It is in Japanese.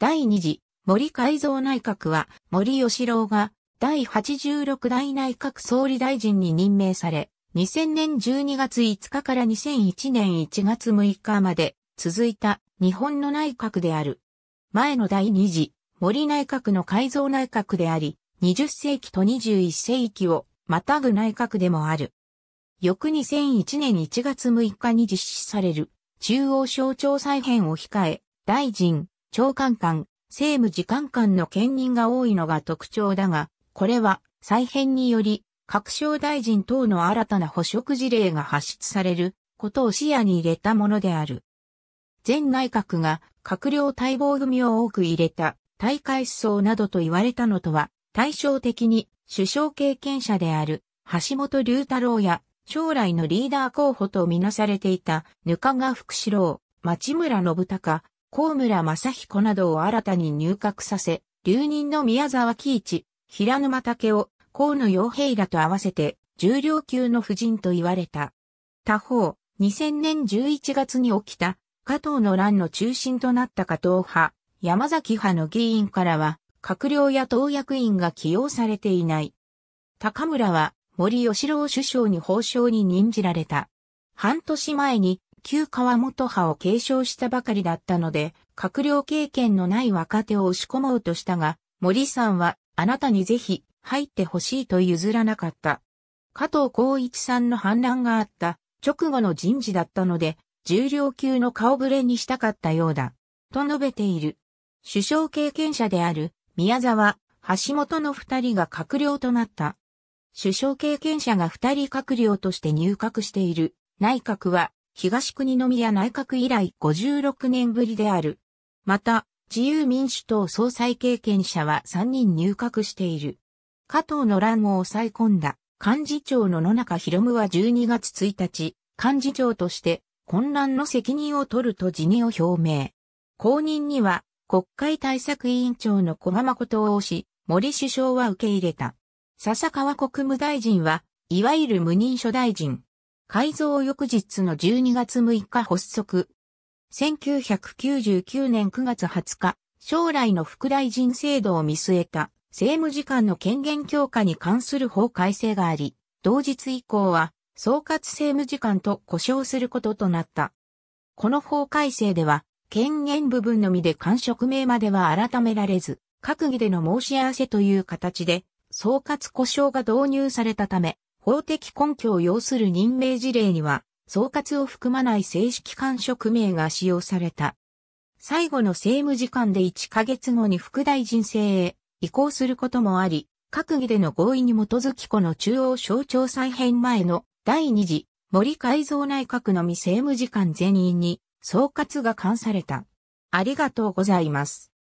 第2次森改造内閣は森吉郎が第86代内閣総理大臣に任命され、2000年12月5日から2001年1月6日まで続いた日本の内閣である。前の第2次森内閣の改造内閣であり、20世紀と21世紀をまたぐ内閣でもある。翌2001年1月6日に実施される中央省庁再編を控え、大臣、長官官、政務次官官の兼任が多いのが特徴だが、これは再編により、各省大臣等の新たな捕食事例が発出されることを視野に入れたものである。前内閣が閣僚待望組を多く入れた大会思想などと言われたのとは対照的に首相経験者である橋本龍太郎や将来のリーダー候補とみなされていたぬかが福士郎、町村信孝、高村正彦などを新たに入閣させ、留任の宮沢喜一、平沼武を河野洋平らと合わせて重量級の夫人と言われた。他方、2000年11月に起きた加藤の乱の中心となった加藤派、山崎派の議員からは、閣僚や党役員が起用されていない。高村は森吉郎首相に報奨に任じられた。半年前に旧川本派を継承したばかりだったので、閣僚経験のない若手を押し込もうとしたが、森さんは、あなたにぜひ、入ってほしいと譲らなかった。加藤孝一さんの反乱があった直後の人事だったので、重量級の顔ぶれにしたかったようだ。と述べている。首相経験者である宮沢、橋本の二人が閣僚となった。首相経験者が二人閣僚として入閣している内閣は東国宮内閣以来56年ぶりである。また、自由民主党総裁経験者は3人入閣している。加藤の乱を抑え込んだ幹事長の野中博夢は12月1日、幹事長として混乱の責任を取ると辞任を表明。後任には国会対策委員長の小賀誠を推し、森首相は受け入れた。笹川国務大臣は、いわゆる無任所大臣、改造翌日の12月6日発足。1999年9月20日、将来の副大臣制度を見据えた政務次官の権限強化に関する法改正があり、同日以降は総括政務次官と呼称することとなった。この法改正では、権限部分のみで官職名までは改められず、閣議での申し合わせという形で、総括故障が導入されたため、法的根拠を要する任命事例には、総括を含まない正式官職名が使用された。最後の政務次官で1ヶ月後に副大臣制へ移行することもあり、閣議での合意に基づきこの中央省庁再編前の第2次森改造内閣のみ政務次官全員に総括が関された。ありがとうございます。